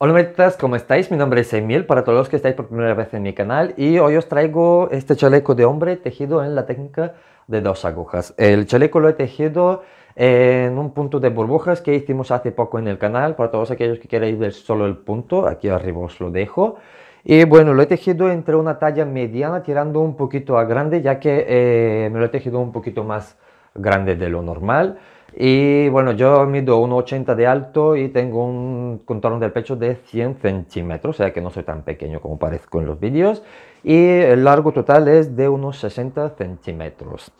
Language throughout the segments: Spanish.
Hola metas, ¿cómo estáis? Mi nombre es Emil, para todos los que estáis por primera vez en mi canal y hoy os traigo este chaleco de hombre tejido en la técnica de dos agujas. El chaleco lo he tejido en un punto de burbujas que hicimos hace poco en el canal, para todos aquellos que queréis ver solo el punto, aquí arriba os lo dejo. Y bueno, lo he tejido entre una talla mediana tirando un poquito a grande, ya que eh, me lo he tejido un poquito más grande de lo normal. Y bueno, yo mido 1,80 de alto y tengo un contorno del pecho de 100 centímetros, o sea que no soy tan pequeño como parezco en los vídeos. Y el largo total es de unos 60 centímetros.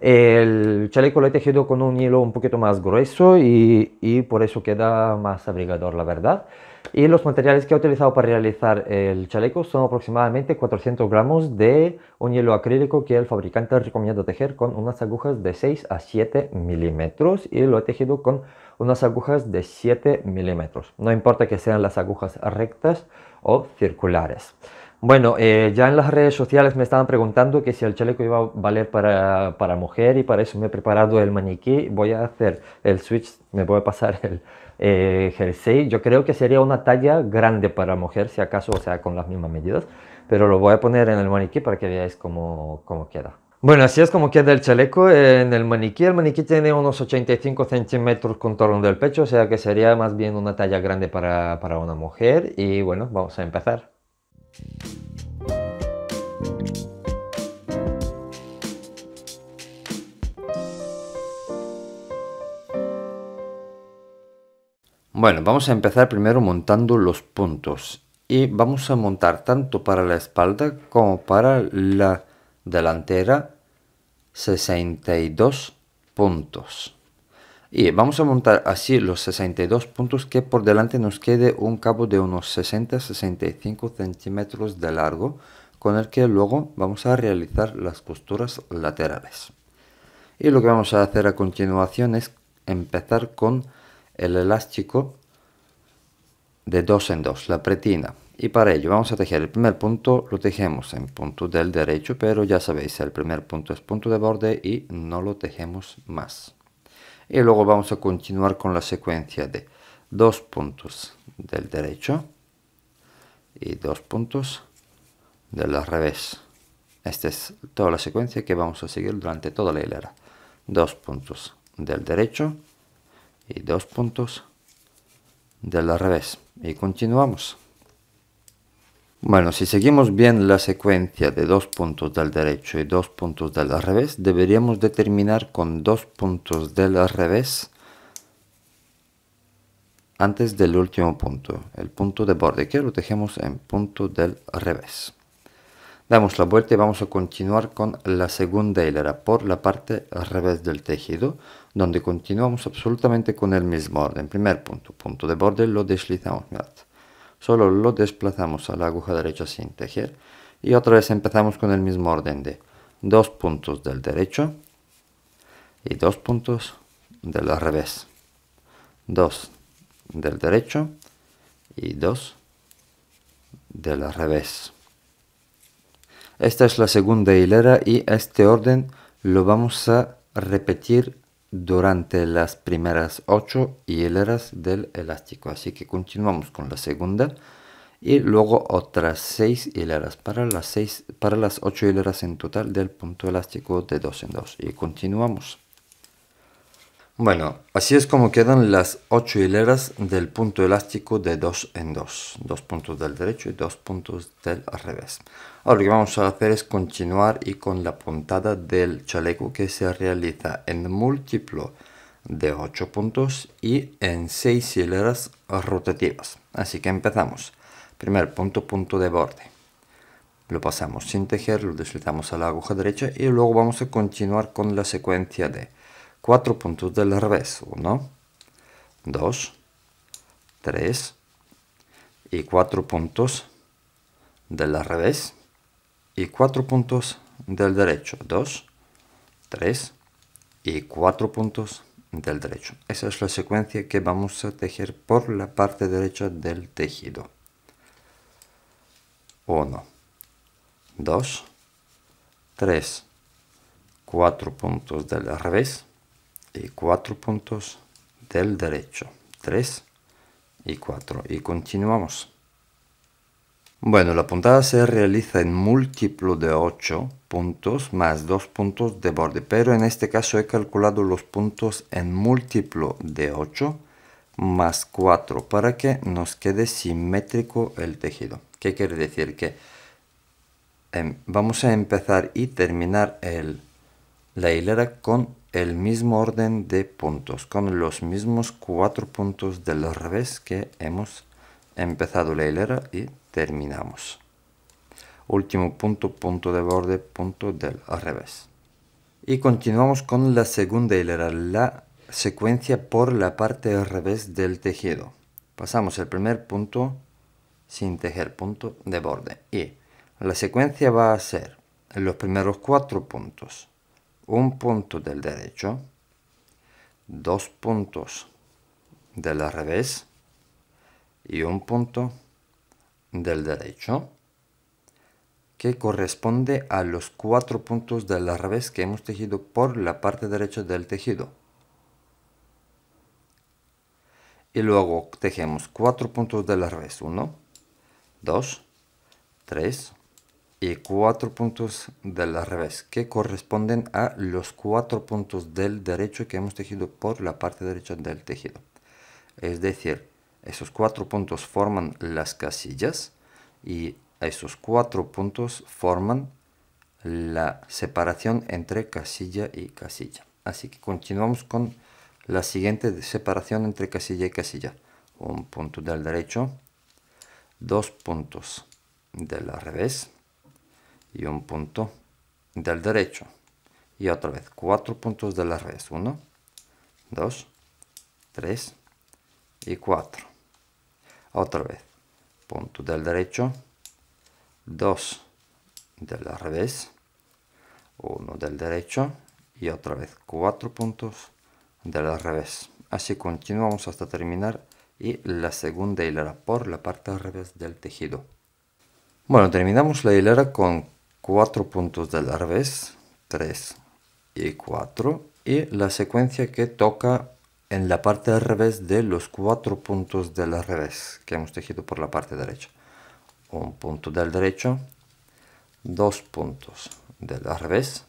El chaleco lo he tejido con un hilo un poquito más grueso y, y por eso queda más abrigador, la verdad. Y los materiales que he utilizado para realizar el chaleco son aproximadamente 400 gramos de un hielo acrílico que el fabricante recomienda tejer con unas agujas de 6 a 7 milímetros y lo he tejido con unas agujas de 7 milímetros. No importa que sean las agujas rectas o circulares. Bueno, eh, ya en las redes sociales me estaban preguntando que si el chaleco iba a valer para, para mujer y para eso me he preparado el maniquí. Voy a hacer el switch, me voy a pasar el, eh, jersey. Yo creo que sería una talla grande para mujer, si acaso, o sea, con las mismas medidas. Pero lo voy a poner en el maniquí para que veáis cómo, cómo queda. Bueno, así es como queda el chaleco en el maniquí. El maniquí tiene unos 85 centímetros contorno del pecho, o sea que sería más bien una talla grande para, para una mujer. Y bueno, vamos a empezar. Bueno, vamos a empezar primero montando los puntos y vamos a montar tanto para la espalda como para la delantera 62 puntos. Y vamos a montar así los 62 puntos que por delante nos quede un cabo de unos 60-65 centímetros de largo con el que luego vamos a realizar las costuras laterales. Y lo que vamos a hacer a continuación es empezar con el elástico de dos en dos, la pretina. Y para ello vamos a tejer el primer punto, lo tejemos en punto del derecho, pero ya sabéis, el primer punto es punto de borde y no lo tejemos más. Y luego vamos a continuar con la secuencia de dos puntos del derecho y dos puntos del revés. Esta es toda la secuencia que vamos a seguir durante toda la hilera. Dos puntos del derecho y dos puntos del revés y continuamos bueno si seguimos bien la secuencia de dos puntos del derecho y dos puntos del revés deberíamos terminar con dos puntos del revés antes del último punto el punto de borde que lo tejemos en punto del revés Damos la vuelta y vamos a continuar con la segunda hilera por la parte al revés del tejido, donde continuamos absolutamente con el mismo orden. Primer punto, punto de borde, lo deslizamos, Solo lo desplazamos a la aguja derecha sin tejer y otra vez empezamos con el mismo orden de dos puntos del derecho y dos puntos del revés. Dos del derecho y dos del revés. Esta es la segunda hilera y este orden lo vamos a repetir durante las primeras ocho hileras del elástico. Así que continuamos con la segunda y luego otras seis hileras para las, ocho para las 8 hileras en total del punto elástico de 2 en 2. Y continuamos. Bueno, así es como quedan las ocho hileras del punto elástico de dos en dos. Dos puntos del derecho y dos puntos del revés. Ahora lo que vamos a hacer es continuar y con la puntada del chaleco que se realiza en múltiplo de 8 puntos y en 6 hileras rotativas. Así que empezamos. Primer punto, punto de borde. Lo pasamos sin tejer, lo deslizamos a la aguja derecha y luego vamos a continuar con la secuencia de 4 puntos del revés. 1, 2, 3 y 4 puntos del revés y 4 puntos del derecho. 2, 3 y 4 puntos del derecho. Esa es la secuencia que vamos a tejer por la parte derecha del tejido. 1, 2, 3, 4 puntos del revés y este, cuatro puntos del derecho 3 y 4 y continuamos bueno la puntada se realiza en múltiplo de 8 puntos más dos puntos de borde pero en este caso he calculado los puntos en múltiplo de 8 más 4 para que nos quede simétrico el tejido ¿Qué quiere decir que em, vamos a empezar y terminar el, la hilera con el mismo orden de puntos, con los mismos cuatro puntos del revés que hemos empezado la hilera y terminamos. Último punto, punto de borde, punto del revés. Y continuamos con la segunda hilera, la secuencia por la parte al revés del tejido. Pasamos el primer punto sin tejer punto de borde y la secuencia va a ser los primeros cuatro puntos un punto del derecho, dos puntos del revés y un punto del derecho que corresponde a los cuatro puntos del revés que hemos tejido por la parte derecha del tejido. Y luego tejemos cuatro puntos del revés. 1, 2, 3, y cuatro puntos del revés que corresponden a los cuatro puntos del derecho que hemos tejido por la parte derecha del tejido. Es decir, esos cuatro puntos forman las casillas y esos cuatro puntos forman la separación entre casilla y casilla. Así que continuamos con la siguiente separación entre casilla y casilla. Un punto del derecho, dos puntos del revés, y un punto del derecho. Y otra vez, cuatro puntos de la revés 1, 2, 3 y 4. Otra vez, punto del derecho, 2 del revés, uno del derecho y otra vez cuatro puntos del revés. Así continuamos hasta terminar y la segunda hilera por la parte al revés del tejido. Bueno, terminamos la hilera con 4 puntos del revés, 3 y 4, y la secuencia que toca en la parte al revés de los 4 puntos del revés que hemos tejido por la parte derecha. Un punto del derecho, dos puntos del revés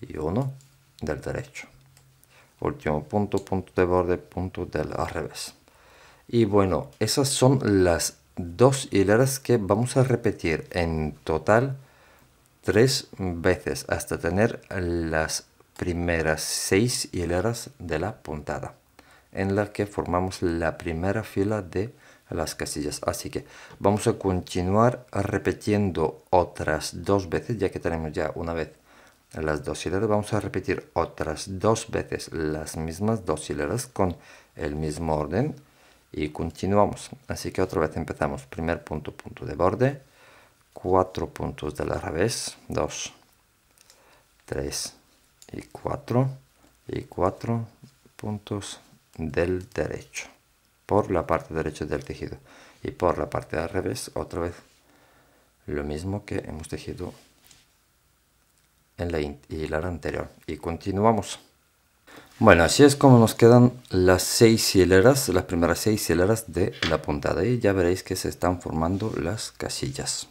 y uno del derecho. Último punto, punto de borde, punto del revés. Y bueno, esas son las dos hileras que vamos a repetir en total tres veces hasta tener las primeras seis hileras de la puntada en la que formamos la primera fila de las casillas así que vamos a continuar repitiendo otras dos veces ya que tenemos ya una vez las dos hileras vamos a repetir otras dos veces las mismas dos hileras con el mismo orden y continuamos así que otra vez empezamos primer punto punto de borde cuatro puntos del revés, 2, 3 y 4 y 4 puntos del derecho por la parte derecha del tejido y por la parte al revés otra vez lo mismo que hemos tejido en la hilar anterior y continuamos bueno así es como nos quedan las seis hileras las primeras seis hileras de la puntada y ya veréis que se están formando las casillas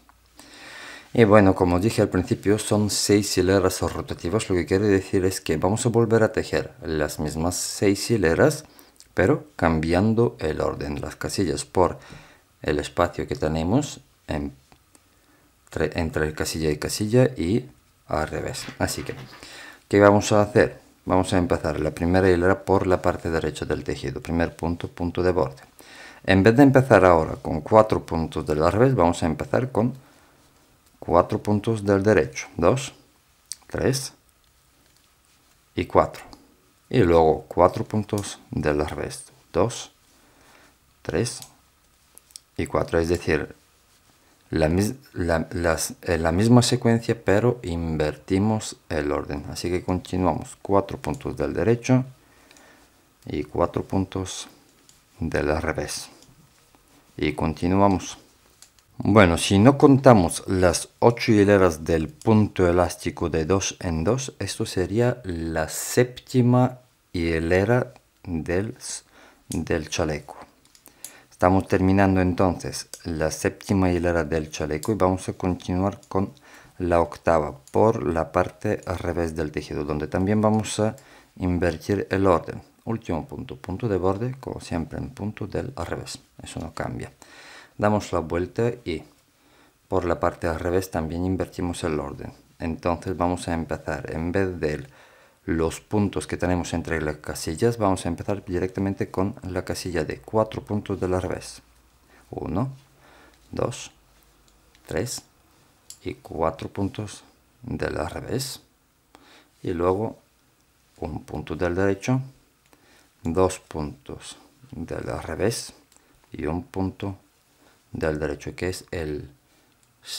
y bueno, como dije al principio, son seis hileras rotativas, lo que quiere decir es que vamos a volver a tejer las mismas seis hileras, pero cambiando el orden, las casillas por el espacio que tenemos entre, casilla y casilla y al revés. Así que, ¿qué vamos a hacer? Vamos a empezar la primera hilera por la parte derecha del tejido, primer punto, punto de borde. En vez de empezar ahora con cuatro puntos del revés, vamos a empezar con cuatro puntos del derecho, dos tres y cuatro Y luego cuatro puntos del revés, dos tres y cuatro Es decir, la, la misma secuencia pero invertimos el orden. Así que continuamos, cuatro puntos del derecho y cuatro puntos del revés. Y continuamos. Bueno, si no contamos las 8 hileras del punto elástico de 2 en 2, esto sería la séptima hilera del, del chaleco. Estamos terminando entonces la séptima hilera del chaleco y vamos a continuar con la octava por la parte al revés del tejido, donde también vamos a invertir el orden. Último punto, punto de borde, como siempre en punto del al revés, eso no cambia damos la vuelta y por la parte al revés también invertimos el orden. Entonces vamos a empezar, en vez de los puntos que tenemos entre las casillas, vamos a empezar directamente con la casilla de cuatro puntos del revés. Uno, dos, tres y cuatro puntos del revés. Y luego un punto del derecho, dos puntos del revés y un punto del derecho, que es el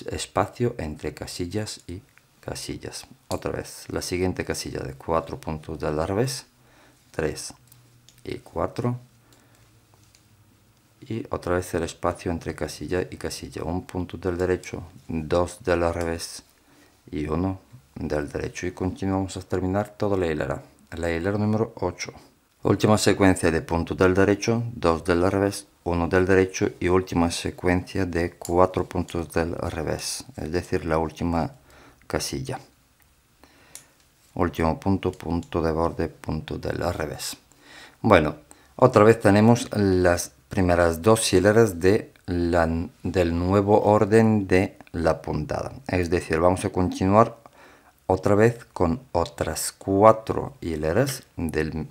espacio entre casillas y casillas. Otra vez, la siguiente casilla de cuatro puntos del revés, 3 y 4. Y otra vez el espacio entre casilla y casilla, un punto del derecho, 2 del revés y uno del derecho. Y continuamos a terminar toda la hilera, la hilera número 8. Última secuencia de puntos del derecho, 2 del revés, uno del derecho y última secuencia de cuatro puntos del revés, es decir, la última casilla. Último punto, punto de borde, punto del revés. Bueno, otra vez tenemos las primeras dos hileras de del nuevo orden de la puntada. Es decir, vamos a continuar otra vez con otras cuatro hileras del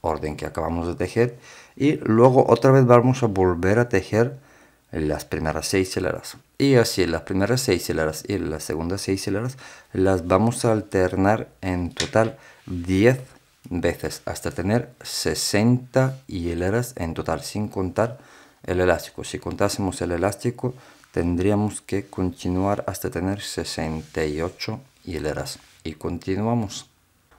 orden que acabamos de tejer y luego otra vez vamos a volver a tejer las primeras seis hileras y así las primeras seis hileras y las segundas seis hileras las vamos a alternar en total 10 veces hasta tener 60 hileras en total sin contar el elástico si contásemos el elástico tendríamos que continuar hasta tener 68 hileras y continuamos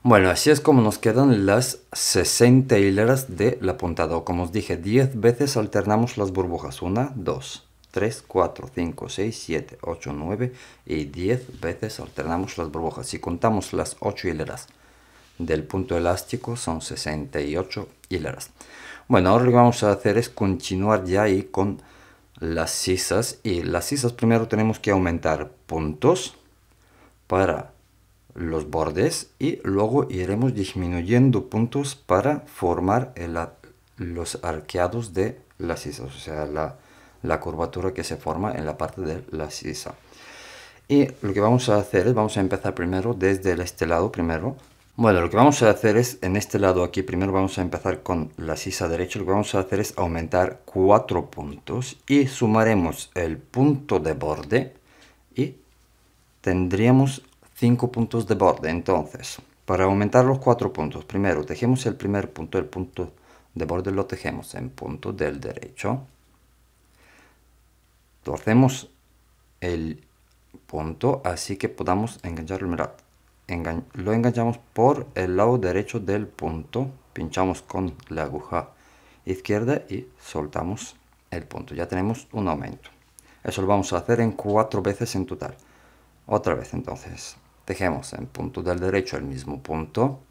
bueno, así es como nos quedan las 60 hileras del apuntado. Como os dije, 10 veces alternamos las burbujas. 1, 2, 3, 4, 5, 6, 7, 8, 9 y 10 veces alternamos las burbujas. Si contamos las 8 hileras del punto elástico, son 68 hileras. Bueno, ahora lo que vamos a hacer es continuar ya ahí con las sisas. Y las sisas primero tenemos que aumentar puntos para los bordes y luego iremos disminuyendo puntos para formar los arqueados de la sisa, o sea, la, curvatura que se forma en la parte de la sisa. Y lo que vamos a hacer es, vamos a empezar primero desde este lado primero. Bueno, lo que vamos a hacer es, en este lado aquí, primero vamos a empezar con la sisa derecha. Lo que vamos a hacer es aumentar cuatro puntos y sumaremos el punto de borde y tendríamos 5 puntos de borde. Entonces, para aumentar los 4 puntos, primero tejemos el primer punto, el punto de borde lo tejemos en punto del derecho. Torcemos el punto así que podamos engancharlo. lo enganchamos por el lado derecho del punto. Pinchamos con la aguja izquierda y soltamos el punto. Ya tenemos un aumento. Eso lo vamos a hacer en cuatro veces en total. Otra vez entonces. Tejemos en punto del derecho el mismo punto.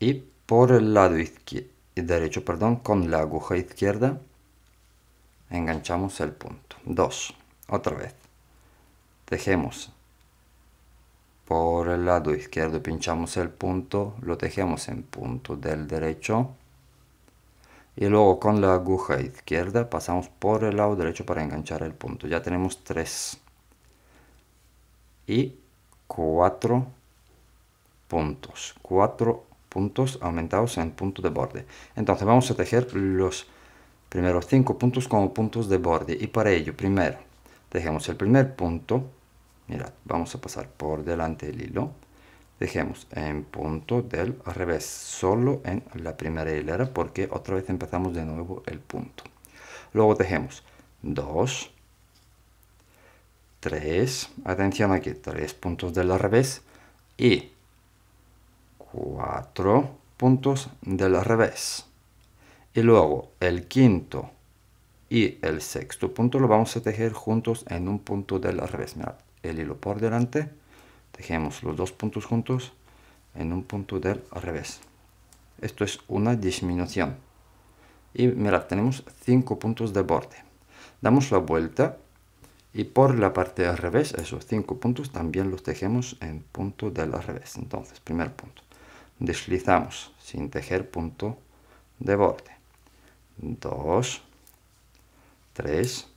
Y por el lado derecho, perdón, con la aguja izquierda enganchamos el punto. Dos, Otra vez. Tejemos por el lado izquierdo, pinchamos el punto, lo tejemos en punto del derecho. Y luego con la aguja izquierda pasamos por el lado derecho para enganchar el punto. Ya tenemos tres y 4 puntos. cuatro puntos aumentados en punto de borde. Entonces vamos a tejer los primeros cinco puntos como puntos de borde. Y para ello, primero, dejemos el primer punto. Mirad, vamos a pasar por delante del hilo. Dejemos en punto del revés, solo en la primera hilera, porque otra vez empezamos de nuevo el punto. Luego dejemos dos. 3, atención aquí, 3 puntos del revés y 4 puntos del revés. Y luego el quinto y el sexto punto lo vamos a tejer juntos en un punto del revés. Mirad, el hilo por delante, tejemos los dos puntos juntos en un punto del revés. Esto es una disminución. Y mirad, tenemos 5 puntos de borde. Damos la vuelta y por la parte al revés esos cinco puntos también los tejemos en punto de al revés entonces primer punto deslizamos sin tejer punto de borde 2 3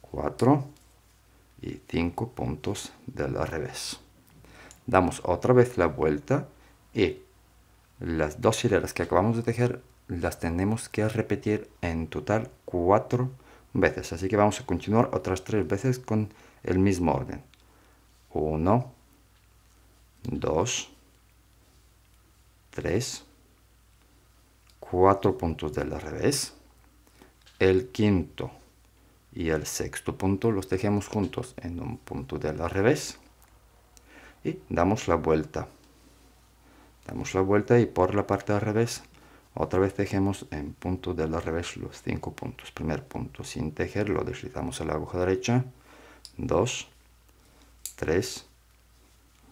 4 y 5 puntos del al revés damos otra vez la vuelta y las dos hileras que acabamos de tejer las tenemos que repetir en total 4 veces. Así que vamos a continuar otras tres veces con el mismo orden. 1, 2, 3, 4 puntos del revés. El quinto y el sexto punto los tejemos juntos en un punto del revés. Y damos la vuelta. Damos la vuelta y por la parte al revés otra vez tejemos en punto del revés los cinco puntos. Primer punto sin tejer, lo deslizamos a la aguja derecha. 2, 3,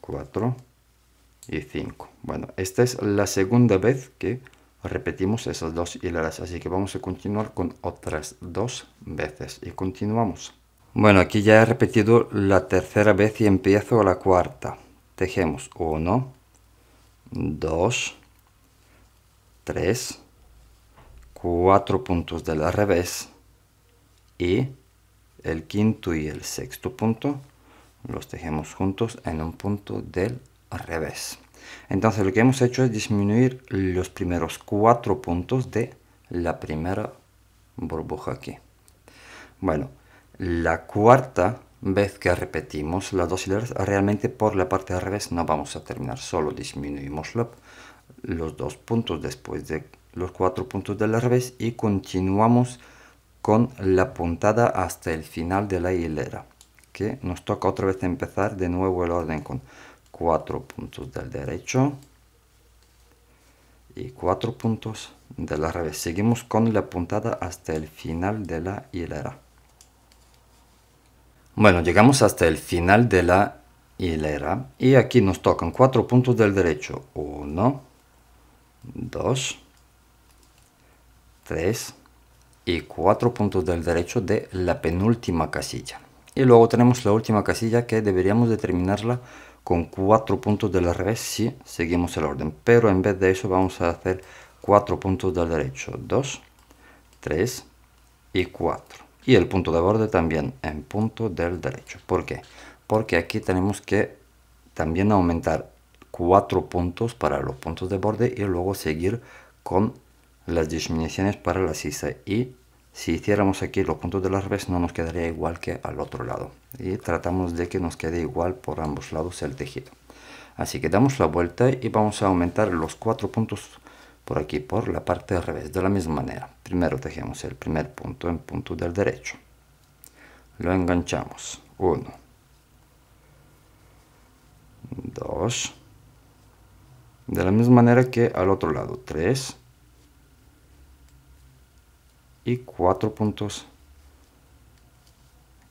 4 y 5. Bueno, esta es la segunda vez que repetimos esas dos hileras, así que vamos a continuar con otras dos veces y continuamos. Bueno, aquí ya he repetido la tercera vez y empiezo la cuarta. Tejemos uno, dos... 3, 4 puntos del revés y el quinto y el sexto punto los tejemos juntos en un punto del revés. Entonces lo que hemos hecho es disminuir los primeros cuatro puntos de la primera burbuja aquí. Bueno, la cuarta vez que repetimos las dos hileras, realmente por la parte de revés no vamos a terminar, solo disminuimos la los dos puntos después de los cuatro puntos de la revés y continuamos con la puntada hasta el final de la hilera que nos toca otra vez empezar de nuevo el orden con cuatro puntos del derecho y cuatro puntos de la revés seguimos con la puntada hasta el final de la hilera bueno llegamos hasta el final de la hilera y aquí nos tocan cuatro puntos del derecho 1 2, 3 y 4 puntos del derecho de la penúltima casilla. Y luego tenemos la última casilla que deberíamos determinarla con 4 puntos del revés si seguimos el orden. Pero en vez de eso vamos a hacer 4 puntos del derecho. 2, 3 y 4. Y el punto de borde también en punto del derecho. ¿Por qué? Porque aquí tenemos que también aumentar cuatro puntos para los puntos de borde y luego seguir con las disminuciones para la sisa y si hiciéramos aquí los puntos de la revés no nos quedaría igual que al otro lado y tratamos de que nos quede igual por ambos lados el tejido así que damos la vuelta y vamos a aumentar los cuatro puntos por aquí por la parte de revés de la misma manera primero tejemos el primer punto en punto del derecho lo enganchamos 1 2 de la misma manera que al otro lado, 3 y 4 puntos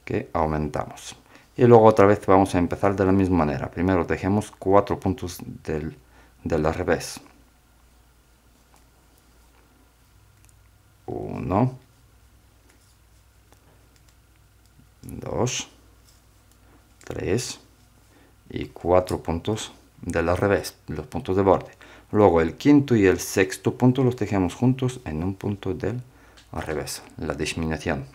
que aumentamos. Y luego otra vez vamos a empezar de la misma manera. Primero dejemos 4 puntos del, del revés. 1, 2, 3 y 4 puntos del revés, los puntos de borde. Luego el quinto y el sexto punto los tejemos juntos en un punto del revés, la disminución.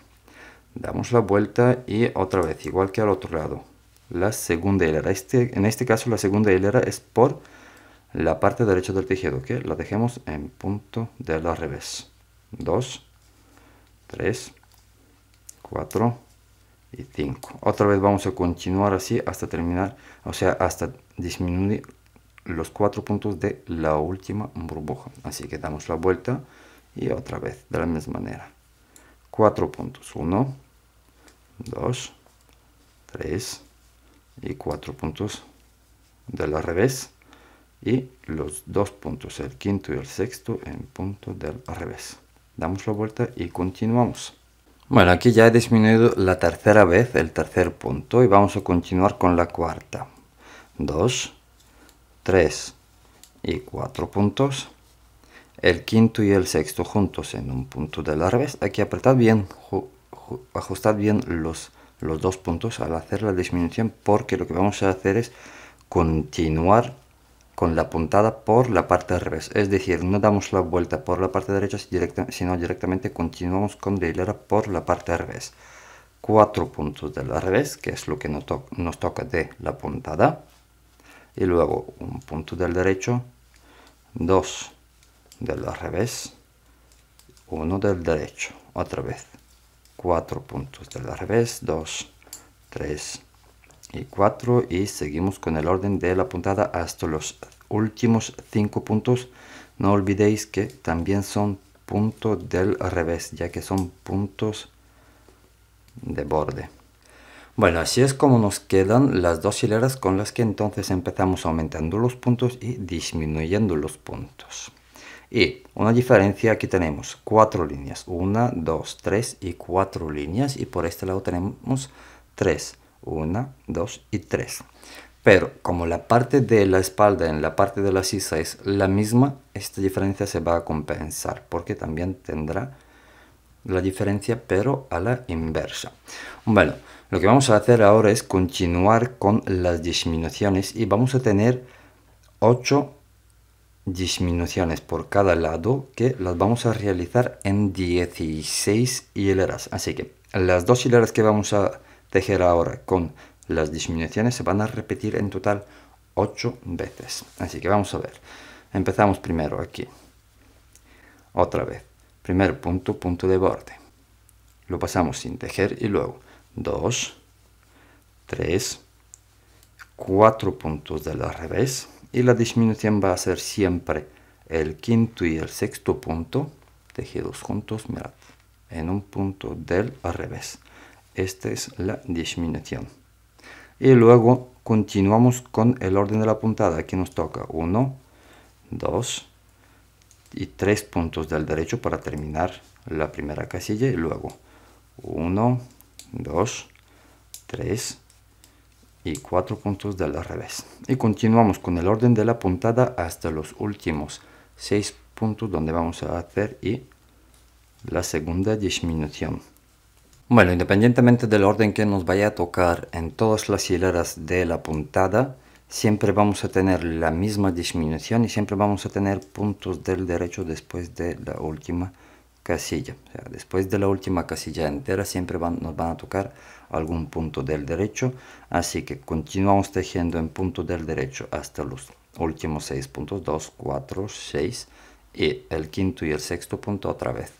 Damos la vuelta y otra vez, igual que al otro lado. La segunda hilera. Este, en este caso la segunda hilera es por la parte derecha del tejido, que la dejemos en punto del revés. 2, 3, 4, y 5 otra vez vamos a continuar así hasta terminar o sea hasta disminuir los cuatro puntos de la última burbuja así que damos la vuelta y otra vez de la misma manera 4 puntos 1 2 3 y 4 puntos del revés y los dos puntos el quinto y el sexto en punto del revés damos la vuelta y continuamos bueno, aquí ya he disminuido la tercera vez el tercer punto y vamos a continuar con la cuarta. Dos, tres y cuatro puntos. El quinto y el sexto juntos en un punto de la revés. Aquí apretad bien, ajustad bien los, los dos puntos al hacer la disminución porque lo que vamos a hacer es continuar con la puntada por la parte de revés. Es decir, no damos la vuelta por la parte derecha, sino directamente continuamos con la hilera por la parte de revés. Cuatro puntos del revés, que es lo que nos, nos toca de la puntada. Y luego un punto del derecho, dos del revés, uno del derecho, otra vez. Cuatro puntos del revés, dos, tres, y 4 y seguimos con el orden de la puntada hasta los últimos 5 puntos no olvidéis que también son puntos del revés ya que son puntos de borde bueno así es como nos quedan las dos hileras con las que entonces empezamos aumentando los puntos y disminuyendo los puntos y una diferencia aquí tenemos cuatro líneas 1 2 3 y cuatro líneas y por este lado tenemos 3 1, 2 y 3. Pero como la parte de la espalda en la parte de la sisa es la misma, esta diferencia se va a compensar porque también tendrá la diferencia pero a la inversa. Bueno, lo que vamos a hacer ahora es continuar con las disminuciones y vamos a tener 8 disminuciones por cada lado que las vamos a realizar en 16 hileras. Así que las dos hileras que vamos a tejer ahora con las disminuciones se van a repetir en total 8 veces. Así que vamos a ver. Empezamos primero aquí. Otra vez. Primer punto, punto de borde. Lo pasamos sin tejer y luego 2, 3, 4 puntos del revés. Y la disminución va a ser siempre el quinto y el sexto punto tejidos juntos, mirad, en un punto del revés. Esta es la disminución. Y luego continuamos con el orden de la puntada. Aquí nos toca 1, 2 y 3 puntos del derecho para terminar la primera casilla. Y luego 1, 2, 3 y 4 puntos del revés. Y continuamos con el orden de la puntada hasta los últimos 6 puntos donde vamos a hacer y la segunda disminución. Bueno, independientemente del orden que nos vaya a tocar en todas las hileras de la puntada, siempre vamos a tener la misma disminución y siempre vamos a tener puntos del derecho después de la última casilla. O sea, después de la última casilla entera siempre van, nos van a tocar algún punto del derecho. Así que continuamos tejiendo en punto del derecho hasta los últimos seis puntos, 2, 4, 6 y el quinto y el sexto punto otra vez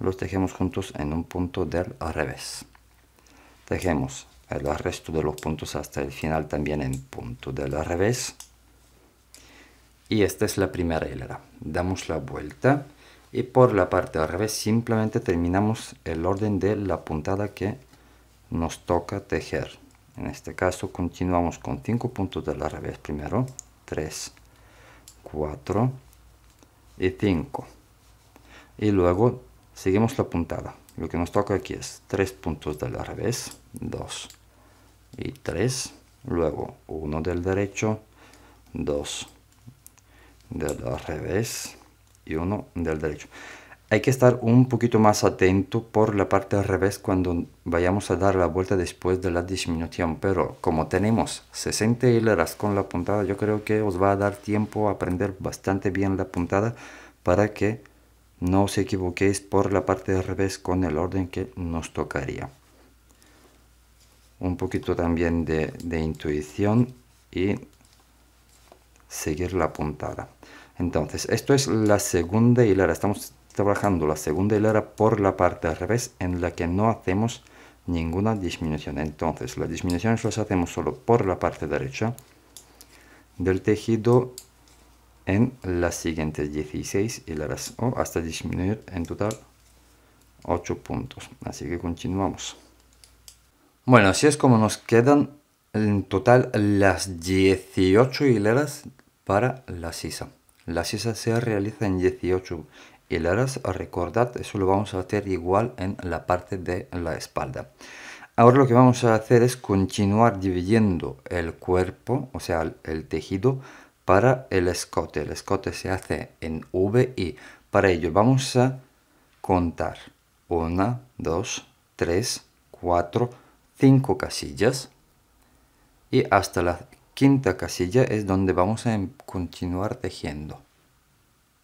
los tejemos juntos en un punto del revés tejemos el resto de los puntos hasta el final también en punto del revés y esta es la primera hilera damos la vuelta y por la parte al revés simplemente terminamos el orden de la puntada que nos toca tejer en este caso continuamos con 5 puntos del revés primero 3 4 y 5 y luego seguimos la puntada. Lo que nos toca aquí es tres puntos del revés, 2 y 3, luego uno del derecho, 2 del revés y uno del derecho. Hay que estar un poquito más atento por la parte al revés cuando vayamos a dar la vuelta después de la disminución, pero como tenemos 60 hileras con la puntada, yo creo que os va a dar tiempo a aprender bastante bien la puntada para que no os equivoquéis por la parte de revés con el orden que nos tocaría. Un poquito también de, intuición y seguir la puntada. Entonces, esto es la segunda hilera. Estamos trabajando la segunda hilera por la parte de revés en la que no hacemos ninguna disminución. Entonces, las disminuciones las hacemos solo por la parte derecha del tejido en las siguientes 16 hileras o hasta disminuir en total 8 puntos así que continuamos bueno así es como nos quedan en total las 18 hileras para la sisa la sisa se realiza en 18 hileras recordad eso lo vamos a hacer igual en la parte de la espalda ahora lo que vamos a hacer es continuar dividiendo el cuerpo o sea el tejido para el escote. El escote se hace en V y para ello vamos a contar 1, 2, 3, 4, 5 casillas y hasta la quinta casilla es donde vamos a em, continuar tejiendo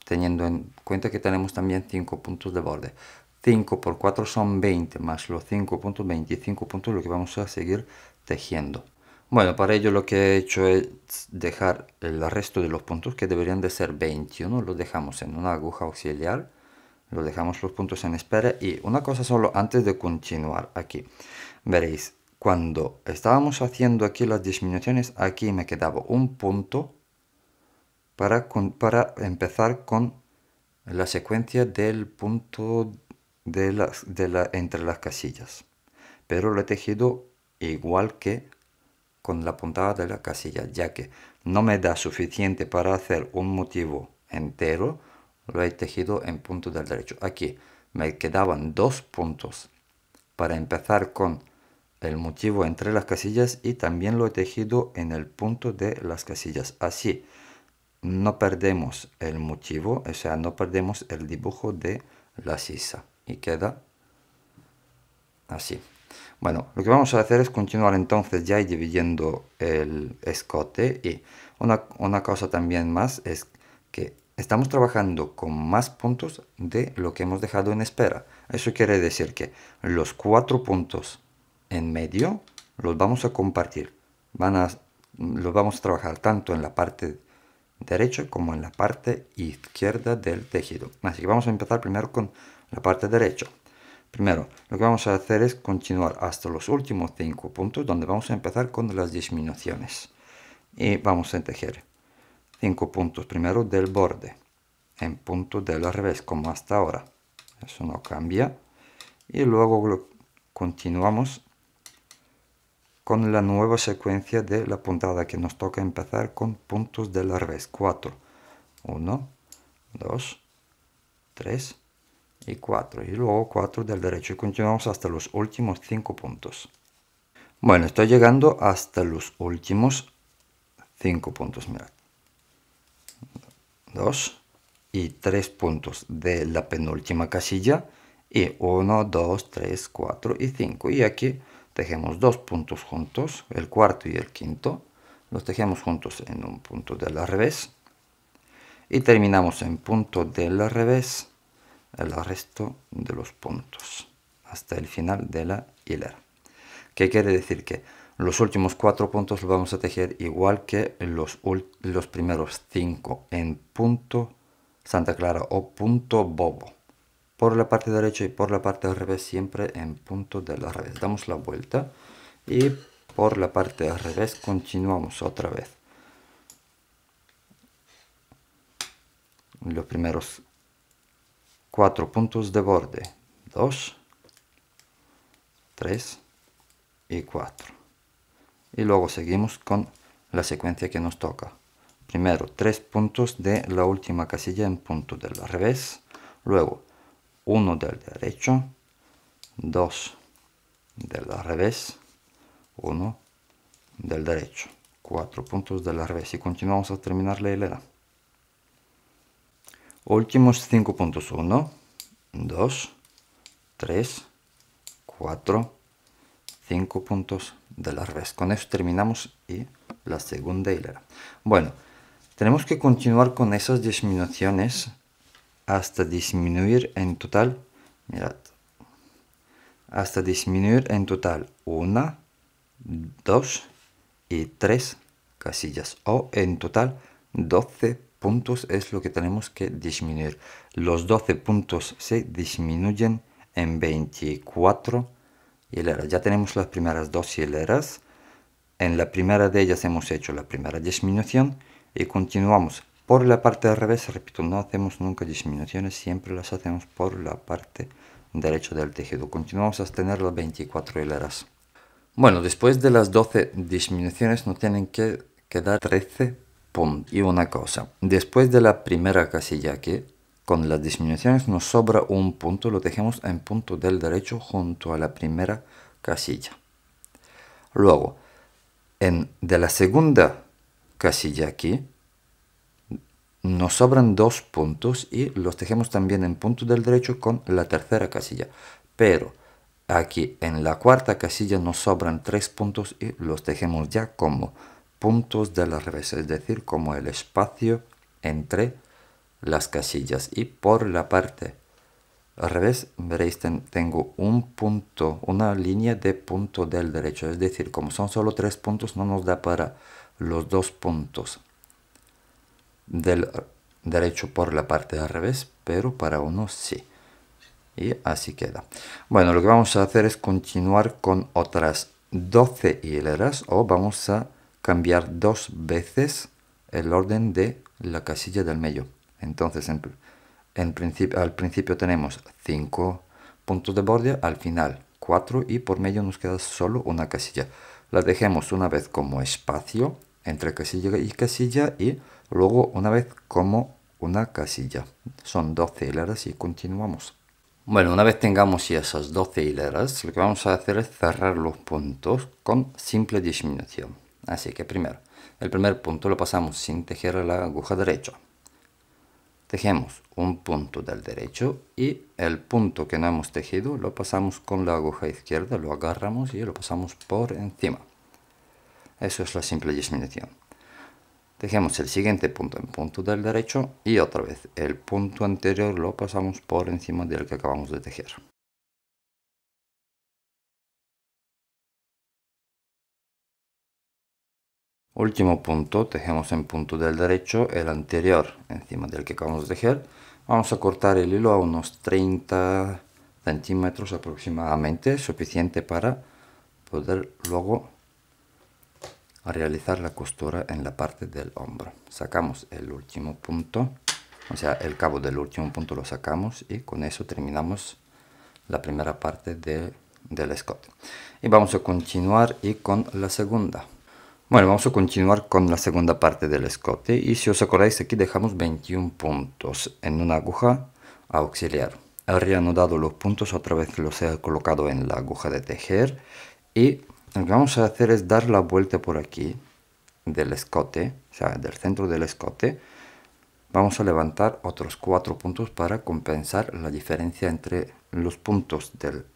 teniendo en cuenta que tenemos también 5 puntos de borde 5 por 4 son 20 más los 5 puntos 25 puntos lo que vamos a seguir tejiendo bueno, para ello lo que he hecho es dejar el resto de los puntos, que deberían de ser 21, los dejamos en una aguja auxiliar, los dejamos los puntos en espera y una cosa solo antes de continuar aquí. Veréis, cuando estábamos haciendo aquí las disminuciones, aquí me quedaba un punto para, para empezar con la secuencia del punto de de la, entre las casillas. Pero lo he tejido igual que con la puntada de la casilla, ya que no me da suficiente para hacer un motivo entero, lo he tejido en punto del derecho. Aquí me quedaban dos puntos para empezar con el motivo entre las casillas y también lo he tejido en el punto de las casillas. Así no perdemos el motivo, o sea, no perdemos el dibujo de la sisa y queda así. Bueno, lo que vamos a hacer es continuar entonces ya y dividiendo el escote y una, una cosa también más es que estamos trabajando con más puntos de lo que hemos dejado en espera. Eso quiere decir que los cuatro puntos en medio los vamos a compartir. Van a, los vamos a trabajar tanto en la parte derecha como en la parte izquierda del tejido. Así que vamos a empezar primero con la parte derecha. Primero, lo que vamos a hacer es continuar hasta los últimos cinco puntos, donde vamos a empezar con las disminuciones. Y vamos a tejer cinco puntos primero del borde, en punto del revés, como hasta ahora. Eso no cambia. Y luego continuamos con la nueva secuencia de la puntada que nos toca empezar con puntos del revés. 4, 1, 2, 3, y 4 y luego 4 del derecho y continuamos hasta los últimos 5 puntos bueno estoy llegando hasta los últimos 5 puntos mirad 2 y 3 puntos de la penúltima casilla y 1 2 3 4 y 5 y aquí tejemos dos puntos juntos el cuarto y el quinto los tejemos juntos en un punto del revés y terminamos en punto del revés el resto de los puntos hasta el final de la hilera. que quiere decir? Que los últimos cuatro puntos los vamos a tejer igual que los, los primeros cinco en punto Santa Clara o punto bobo. Por la parte derecha y por la parte de revés siempre en punto de la revés. Damos la vuelta y por la parte al revés continuamos otra vez. Los primeros 4 puntos de borde 2 3 y 4 y luego seguimos con la secuencia que nos toca primero 3 puntos de la última casilla en punto del revés luego 1 del derecho 2 del revés 1 del derecho 4 puntos del revés y continuamos a terminar la hilera últimos cinco puntos. 1, 2, 3, 4, 5 puntos de la red Con eso terminamos y la segunda hilera. Bueno, tenemos que continuar con esas disminuciones hasta disminuir en total, mirad, hasta disminuir en total 1, 2 y 3 casillas o en total 12 puntos es lo que tenemos que disminuir. Los 12 puntos se disminuyen en 24 hileras. Ya tenemos las primeras dos hileras. En la primera de ellas hemos hecho la primera disminución y continuamos por la parte de revés. Repito, no hacemos nunca disminuciones, siempre las hacemos por la parte derecha del tejido. Continuamos hasta tener las 24 hileras. Bueno, después de las 12 disminuciones no tienen que quedar 13 y una cosa. Después de la primera casilla aquí, con las disminuciones nos sobra un punto, lo tejemos en punto del derecho junto a la primera casilla. Luego, en, de la segunda casilla aquí, nos sobran dos puntos y los tejemos también en punto del derecho con la tercera casilla. Pero aquí en la cuarta casilla nos sobran tres puntos y los tejemos ya como puntos del revés, es decir, como el espacio entre las casillas. Y por la parte al revés, veréis, tengo un punto, una línea de punto del derecho. Es decir, como son solo tres puntos, no nos da para los dos puntos del derecho por la parte al revés, pero para uno sí. Y así queda. Bueno, lo que vamos a hacer es continuar con otras 12 hileras o vamos a cambiar dos veces el orden de la casilla del medio. Entonces, en, al principio tenemos cinco puntos de borde, al final 4 y por medio nos queda solo una casilla. La dejemos una vez como espacio entre casilla y casilla y luego una vez como una casilla. Son 12 hileras y continuamos. Bueno, una vez tengamos esas 12 hileras, lo que vamos a hacer es cerrar los puntos con simple disminución. Así que primero, el primer punto lo pasamos sin tejer la aguja derecha. Tejemos un punto del derecho y el punto que no hemos tejido lo pasamos con la aguja izquierda, lo agarramos y lo pasamos por encima. Eso es la simple disminución. Tejemos el siguiente punto en punto del derecho y otra vez el punto anterior lo pasamos por encima del que acabamos de tejer. Último punto, tejemos en punto del derecho el anterior, encima del que acabamos de tejer. Vamos a cortar el hilo a unos 30 centímetros aproximadamente, suficiente para poder luego realizar la costura en la parte del hombro. Sacamos el último punto, o sea, el cabo del último punto lo sacamos y con eso terminamos la primera parte de, del escote. Y vamos a continuar y con la segunda. Bueno, vamos a continuar con la segunda parte del escote y si os acordáis aquí dejamos 21 puntos en una aguja auxiliar. He reanudado los puntos, otra vez los he colocado en la aguja de tejer y lo que vamos a hacer es dar la vuelta por aquí del escote, o sea, del centro del escote. Vamos a levantar otros 4 puntos para compensar la diferencia entre los puntos del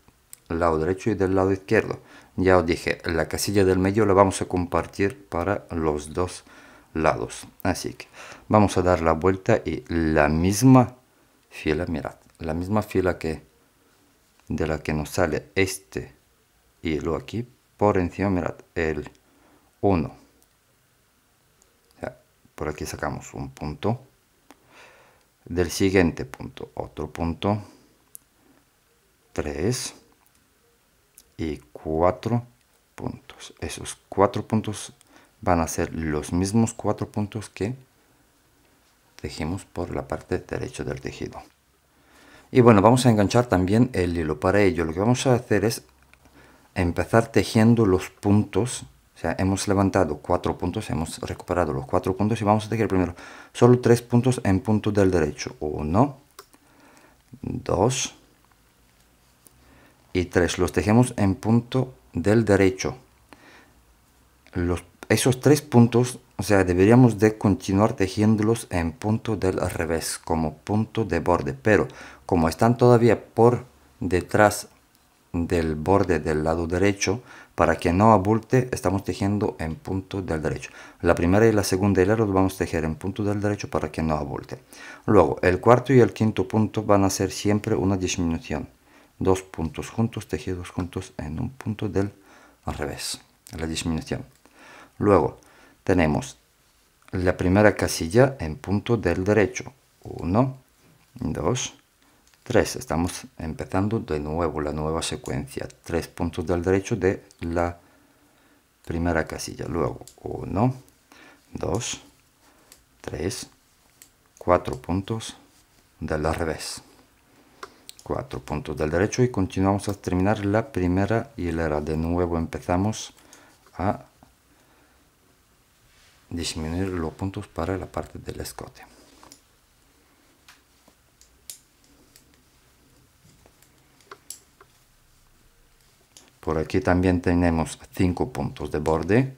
lado derecho y del lado izquierdo ya os dije, la casilla del medio la vamos a compartir para los dos lados. Así que vamos a dar la vuelta y la misma fila, mirad, la misma fila que de la que nos sale este hilo aquí, por encima, mirad, el 1. Por aquí sacamos un punto. Del siguiente punto, otro punto. 3 y cuatro puntos. Esos cuatro puntos van a ser los mismos cuatro puntos que tejimos por la parte derecha del tejido. Y bueno, vamos a enganchar también el hilo. Para ello lo que vamos a hacer es empezar tejiendo los puntos. O sea, hemos levantado cuatro puntos, hemos recuperado los cuatro puntos y vamos a tejer primero solo tres puntos en punto del derecho. uno 2, y tres, los tejemos en punto del derecho esos tres puntos o sea deberíamos de continuar tejiéndolos en punto del revés como punto de borde pero como están todavía por detrás del borde del lado derecho para que no abulte estamos tejiendo en punto del derecho la primera y la segunda hilera los vamos a tejer en punto del derecho para que no abulte luego el cuarto y el quinto punto van a ser siempre una disminución dos puntos juntos tejidos juntos en un punto del revés la disminución luego tenemos la primera casilla en punto del derecho 1 dos, tres. estamos empezando de nuevo la nueva secuencia tres puntos del derecho de la primera casilla luego 1 2 tres, cuatro puntos del revés cuatro puntos del derecho y continuamos a terminar la primera hilera. De nuevo empezamos a disminuir los puntos para la parte del escote. Por aquí también tenemos cinco puntos de borde,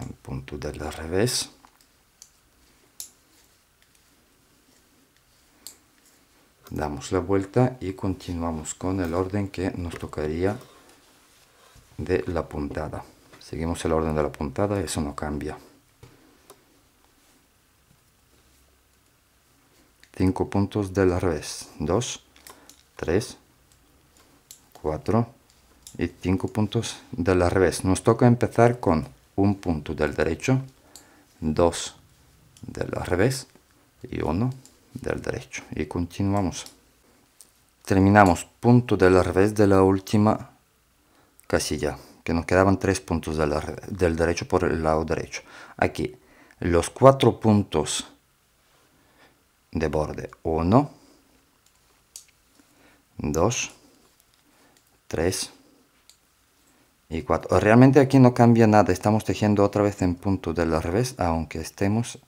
un punto del revés, damos la vuelta y continuamos con el orden que nos tocaría de la puntada seguimos el orden de la puntada eso no cambia 5 puntos del revés 2 3 4 y 5 puntos del revés nos toca empezar con un punto del derecho 2 del revés y uno del derecho y continuamos terminamos punto del revés de la última casilla que nos quedaban tres puntos del, del derecho por el lado derecho aquí los cuatro puntos de borde 1 2 3 y 4 realmente aquí no cambia nada estamos tejiendo otra vez en punto del revés aunque estemos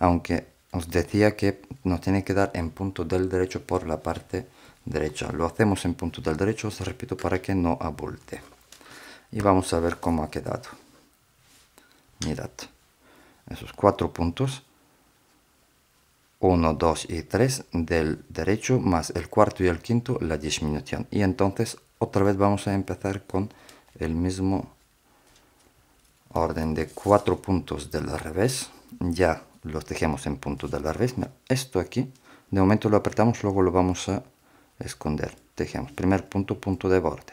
aunque os decía que nos tiene que dar en punto del derecho por la parte derecha. Lo hacemos en punto del derecho, os repito, para que no abulte. Y vamos a ver cómo ha quedado. Mirad, esos cuatro puntos, 1, 2 y 3 del derecho, más el cuarto y el quinto, la disminución. Y entonces otra vez vamos a empezar con el mismo orden de cuatro puntos del revés, ya los tejemos en puntos de la revés, Esto aquí, de momento lo apretamos, luego lo vamos a esconder. Tejemos primer punto, punto de borde.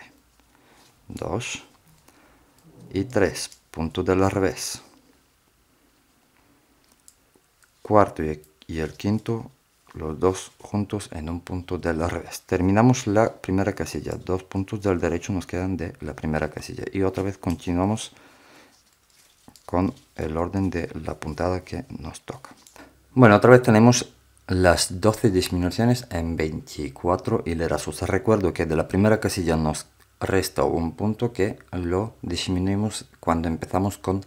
dos, y tres, punto del revés. Cuarto y el quinto, los dos juntos en un punto de la revés. Terminamos la primera casilla, dos puntos del derecho nos quedan de la primera casilla. Y otra vez continuamos con el orden de la puntada que nos toca. Bueno, otra vez tenemos las 12 disminuciones en 24 hileras. Os recuerdo que de la primera casilla nos resta un punto que lo disminuimos cuando empezamos con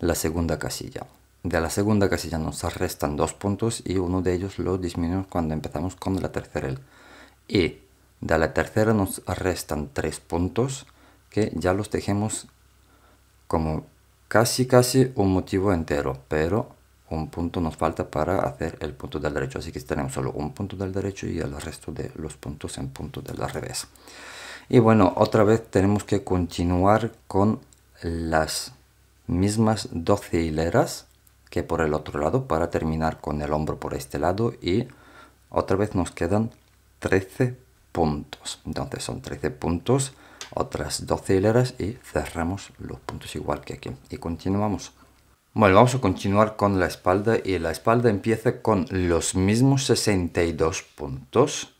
la segunda casilla. De la segunda casilla nos restan dos puntos y uno de ellos lo disminuimos cuando empezamos con la tercera. Y de la tercera nos restan tres puntos que ya los dejemos como casi casi un motivo entero, pero un punto nos falta para hacer el punto del derecho, así que tenemos solo un punto del derecho y el resto de los puntos en punto del revés. Y bueno, otra vez tenemos que continuar con las mismas 12 hileras que por el otro lado para terminar con el hombro por este lado y otra vez nos quedan 13 puntos. Entonces son 13 puntos otras 12 hileras y cerramos los puntos igual que aquí y continuamos bueno, vamos a continuar con la espalda y la espalda empieza con los mismos 62 puntos.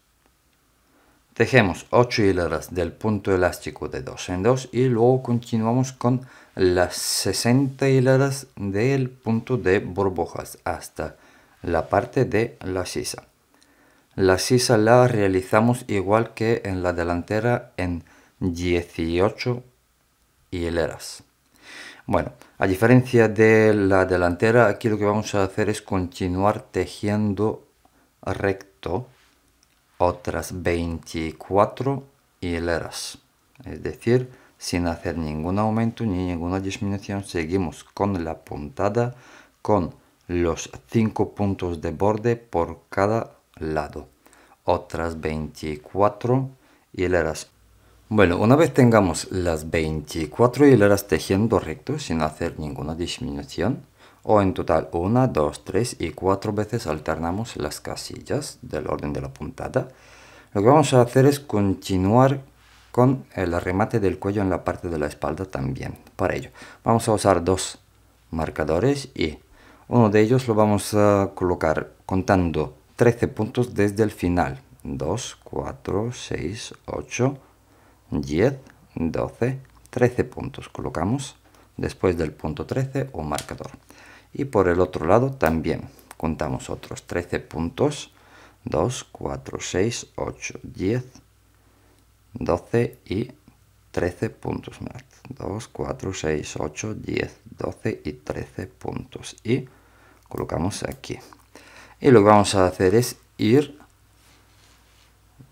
Tejemos 8 hileras del punto elástico de 2 en 2 y luego continuamos con las 60 hileras del punto de burbujas hasta la parte de la sisa. La sisa la realizamos igual que en la delantera en 18 hileras. Bueno, a diferencia de la delantera, aquí lo que vamos a hacer es continuar tejiendo recto otras 24 hileras. Es decir, sin hacer ningún aumento ni ninguna disminución, seguimos con la puntada con los 5 puntos de borde por cada lado. Otras 24 hileras bueno, una vez tengamos las 24 hileras tejiendo recto sin hacer ninguna disminución, o en total 1, 2, 3 y 4 veces alternamos las casillas del orden de la puntada, lo que vamos a hacer es continuar con el remate del cuello en la parte de la espalda también. Para ello, vamos a usar dos marcadores y uno de ellos lo vamos a colocar contando 13 puntos desde el final. 2, 4, 6, 8, 10, 12, 13 puntos colocamos después del punto 13 o marcador. Y por el otro lado también contamos otros 13 puntos, 2, 4, 6, 8, 10, 12 y 13 puntos más. 2, 4, 6, 8, 10, 12 y 13 puntos. Y colocamos aquí. Y lo que vamos a hacer es ir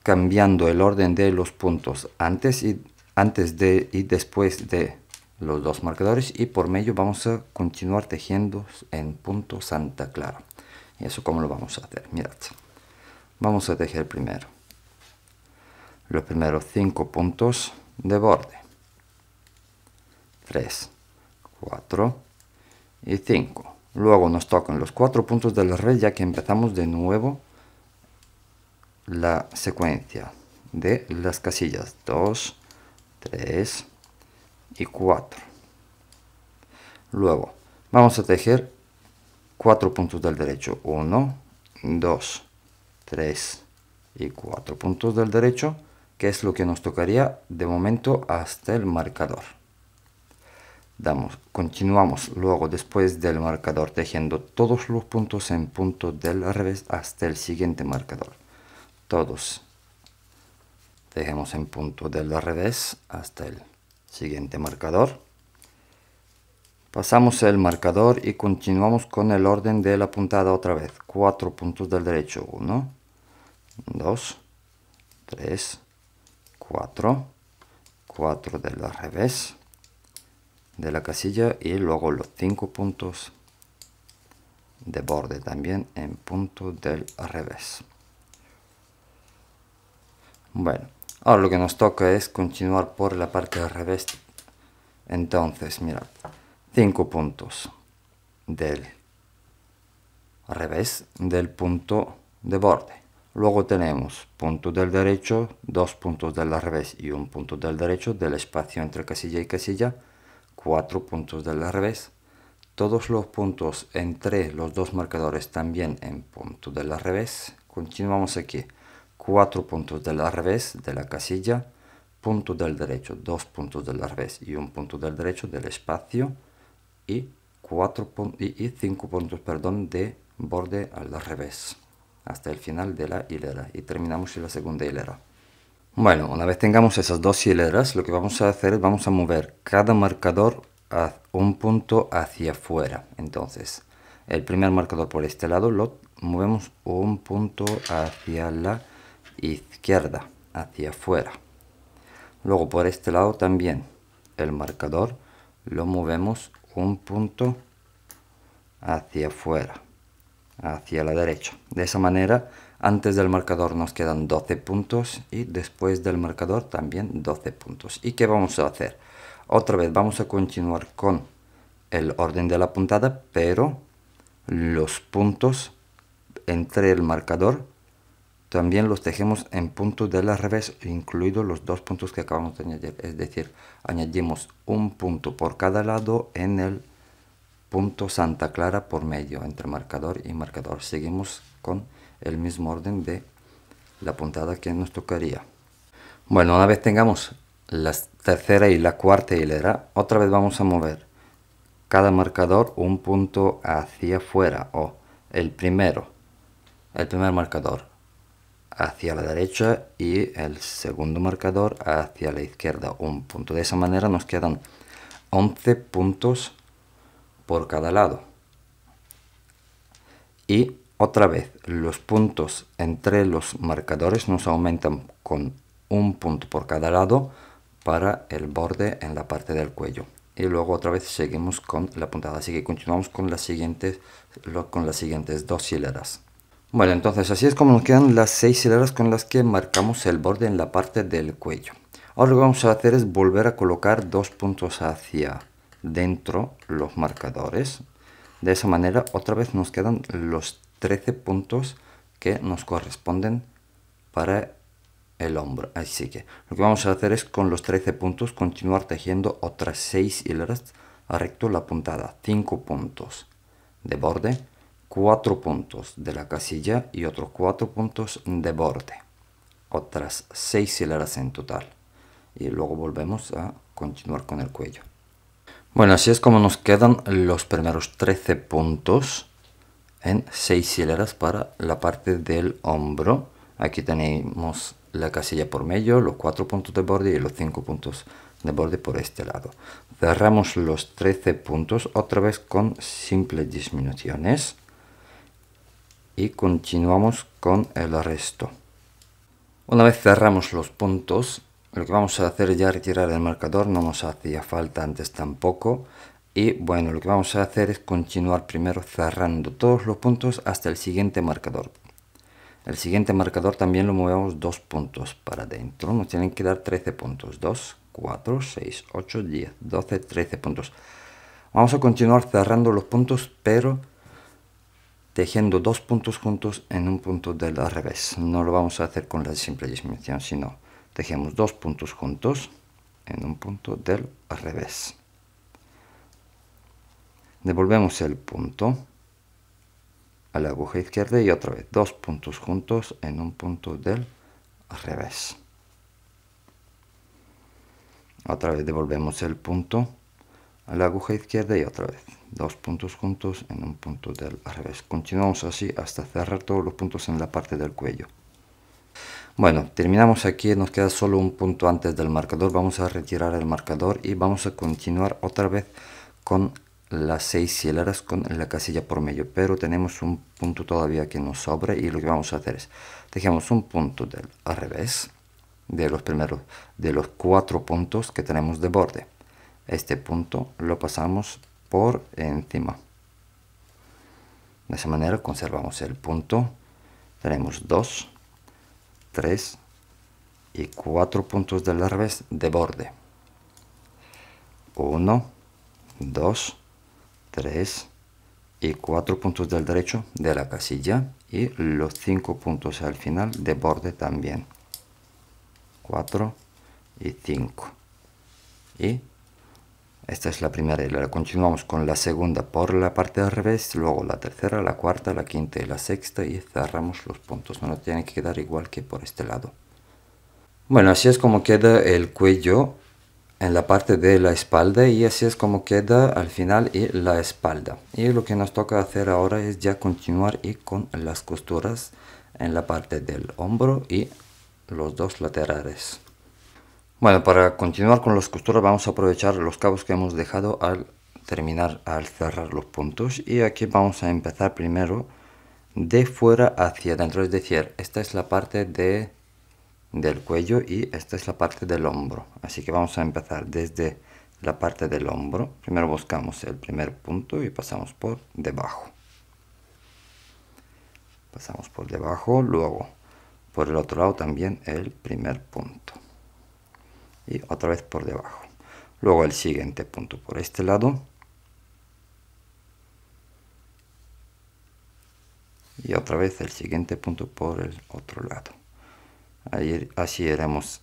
cambiando el orden de los puntos antes, y, antes de y después de los dos marcadores y por medio vamos a continuar tejiendo en punto Santa Clara. ¿Y eso como lo vamos a hacer? Mirad, vamos a tejer primero los primeros cinco puntos de borde. 3, 4 y 5. Luego nos tocan los cuatro puntos de la red ya que empezamos de nuevo la secuencia de las casillas 2, 3 y 4. Luego vamos a tejer cuatro puntos del derecho. 1, 2, 3 y 4 puntos del derecho, que es lo que nos tocaría de momento hasta el marcador. Damos, continuamos luego después del marcador tejiendo todos los puntos en punto del revés hasta el siguiente marcador todos. Dejemos en punto del revés hasta el siguiente marcador. Pasamos el marcador y continuamos con el orden de la puntada otra vez. Cuatro puntos del derecho. 1, 2, 3, 4. 4 del revés de la casilla y luego los 5 puntos de borde también en punto del revés. Bueno, ahora lo que nos toca es continuar por la parte de revés. Entonces, mirad, 5 puntos del revés del punto de borde. Luego tenemos punto del derecho, dos puntos del revés y un punto del derecho del espacio entre casilla y casilla, cuatro puntos del revés. Todos los puntos entre los dos marcadores también en punto del revés. Continuamos aquí. 4 puntos del revés de la casilla, punto del derecho, 2 puntos del revés y un punto del derecho del espacio y cuatro y 5 puntos perdón, de borde al revés hasta el final de la hilera y terminamos en la segunda hilera. Bueno, una vez tengamos esas dos hileras, lo que vamos a hacer es vamos a mover cada marcador a un punto hacia afuera. Entonces, el primer marcador por este lado lo movemos un punto hacia la izquierda hacia afuera. Luego por este lado también el marcador lo movemos un punto hacia afuera, hacia la derecha. De esa manera, antes del marcador nos quedan 12 puntos y después del marcador también 12 puntos. ¿Y qué vamos a hacer? Otra vez vamos a continuar con el orden de la puntada, pero los puntos entre el marcador también los tejemos en puntos del revés, incluidos los dos puntos que acabamos de añadir. Es decir, añadimos un punto por cada lado en el punto Santa Clara por medio, entre marcador y marcador. Seguimos con el mismo orden de la puntada que nos tocaría. Bueno, una vez tengamos la tercera y la cuarta hilera, otra vez vamos a mover cada marcador un punto hacia afuera o el primero, el primer marcador hacia la derecha y el segundo marcador hacia la izquierda, un punto. De esa manera nos quedan 11 puntos por cada lado. Y otra vez, los puntos entre los marcadores nos aumentan con un punto por cada lado para el borde en la parte del cuello. Y luego otra vez seguimos con la puntada. Así que continuamos con las siguientes, con las siguientes dos hileras. Bueno, entonces así es como nos quedan las seis hileras con las que marcamos el borde en la parte del cuello. Ahora lo que vamos a hacer es volver a colocar dos puntos hacia dentro los marcadores. De esa manera otra vez nos quedan los 13 puntos que nos corresponden para el hombro. Así que lo que vamos a hacer es con los 13 puntos continuar tejiendo otras 6 hileras a recto la puntada. 5 puntos de borde cuatro puntos de la casilla y otros cuatro puntos de borde. Otras seis hileras en total. Y luego volvemos a continuar con el cuello. Bueno, así es como nos quedan los primeros 13 puntos en 6 hileras para la parte del hombro. Aquí tenemos la casilla por medio, los 4 puntos de borde y los 5 puntos de borde por este lado. Cerramos los 13 puntos otra vez con simples disminuciones y continuamos con el resto. Una vez cerramos los puntos, lo que vamos a hacer ya retirar el marcador, no nos hacía falta antes tampoco. Y bueno, lo que vamos a hacer es continuar primero cerrando todos los puntos hasta el siguiente marcador. El siguiente marcador también lo movemos dos puntos para adentro. Nos tienen que dar 13 puntos. 2, 4, 6, 8, 10, 12, 13 puntos. Vamos a continuar cerrando los puntos, pero tejiendo dos puntos juntos en un punto del revés. No lo vamos a hacer con la simple disminución, sino tejemos dos puntos juntos en un punto del revés. Devolvemos el punto a la aguja izquierda y otra vez dos puntos juntos en un punto del revés. Otra vez devolvemos el punto a la aguja izquierda y otra vez dos puntos juntos en un punto del revés continuamos así hasta cerrar todos los puntos en la parte del cuello bueno terminamos aquí nos queda solo un punto antes del marcador vamos a retirar el marcador y vamos a continuar otra vez con las seis hileras con la casilla por medio pero tenemos un punto todavía que nos sobre y lo que vamos a hacer es dejamos un punto del revés de los primeros de los cuatro puntos que tenemos de borde este punto lo pasamos por encima. De esa manera conservamos el punto. Tenemos 2, 3 y 4 puntos del revés de borde. 1, 2, 3 y 4 puntos del derecho de la casilla y los 5 puntos al final de borde también. 4 y 5. Y esta es la primera y la continuamos con la segunda por la parte al revés, luego la tercera, la cuarta, la quinta y la sexta y cerramos los puntos. No nos tiene que quedar igual que por este lado. Bueno, así es como queda el cuello en la parte de la espalda y así es como queda al final y la espalda. Y lo que nos toca hacer ahora es ya continuar y con las costuras en la parte del hombro y los dos laterales. Bueno, para continuar con los costuras vamos a aprovechar los cabos que hemos dejado al terminar, al cerrar los puntos. Y aquí vamos a empezar primero de fuera hacia adentro, es decir, esta es la parte de, del cuello y esta es la parte del hombro. Así que vamos a empezar desde la parte del hombro. Primero buscamos el primer punto y pasamos por debajo. Pasamos por debajo, luego por el otro lado también el primer punto y otra vez por debajo luego el siguiente punto por este lado y otra vez el siguiente punto por el otro lado así iremos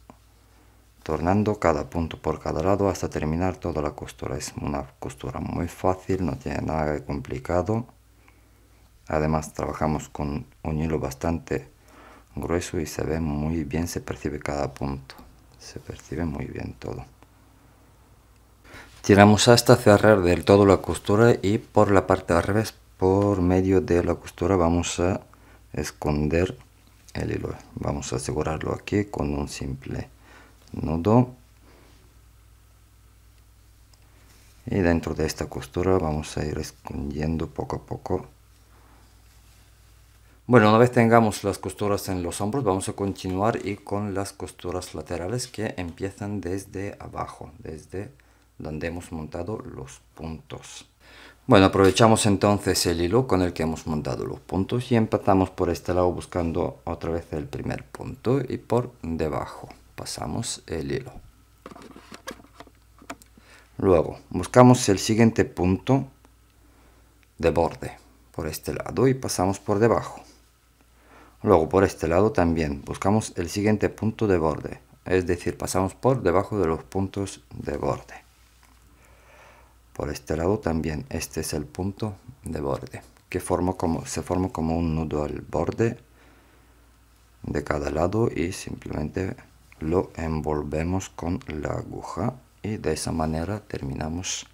tornando cada punto por cada lado hasta terminar toda la costura es una costura muy fácil no tiene nada de complicado además trabajamos con un hilo bastante grueso y se ve muy bien se percibe cada punto se percibe muy bien todo. Tiramos hasta cerrar del todo la costura y por la parte al revés, por medio de la costura vamos a esconder el hilo. Vamos a asegurarlo aquí con un simple nudo. Y dentro de esta costura vamos a ir escondiendo poco a poco bueno, una vez tengamos las costuras en los hombros, vamos a continuar y con las costuras laterales que empiezan desde abajo, desde donde hemos montado los puntos. Bueno, aprovechamos entonces el hilo con el que hemos montado los puntos y empezamos por este lado buscando otra vez el primer punto y por debajo pasamos el hilo. Luego buscamos el siguiente punto de borde por este lado y pasamos por debajo. Luego por este lado también buscamos el siguiente punto de borde, es decir, pasamos por debajo de los puntos de borde. Por este lado también este es el punto de borde, que se forma como un nudo al borde de cada lado y simplemente lo envolvemos con la aguja y de esa manera terminamos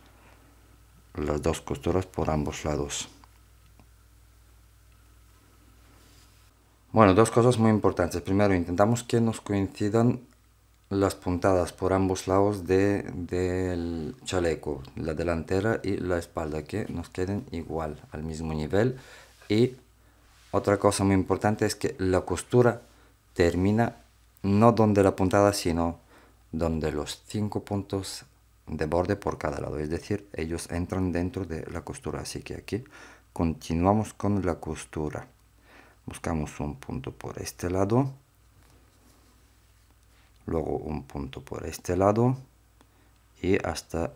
las dos costuras por ambos lados. Bueno, dos cosas muy importantes. Primero, intentamos que nos coincidan las puntadas por ambos lados de, del chaleco, la delantera y la espalda, que nos queden igual, al mismo nivel. Y otra cosa muy importante es que la costura termina no donde la puntada, sino donde los cinco puntos de borde por cada lado. Es decir, ellos entran dentro de la costura. Así que aquí continuamos con la costura buscamos un punto por este lado luego un punto por este lado y hasta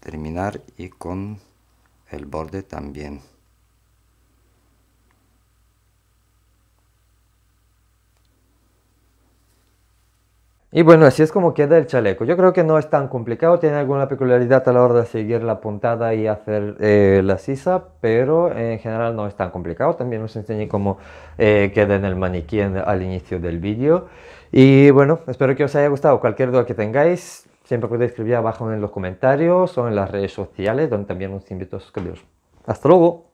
terminar y con el borde también Y bueno, así es como queda el chaleco. Yo creo que no es tan complicado, tiene alguna peculiaridad a la hora de seguir la puntada y hacer eh, la sisa, pero en general no es tan complicado. También os enseñé cómo eh, queda en el maniquí al inicio del vídeo. Y bueno, espero que os haya gustado. Cualquier duda que tengáis, siempre podéis escribir abajo en los comentarios o en las redes sociales, donde también os invito a suscribiros. ¡Hasta luego!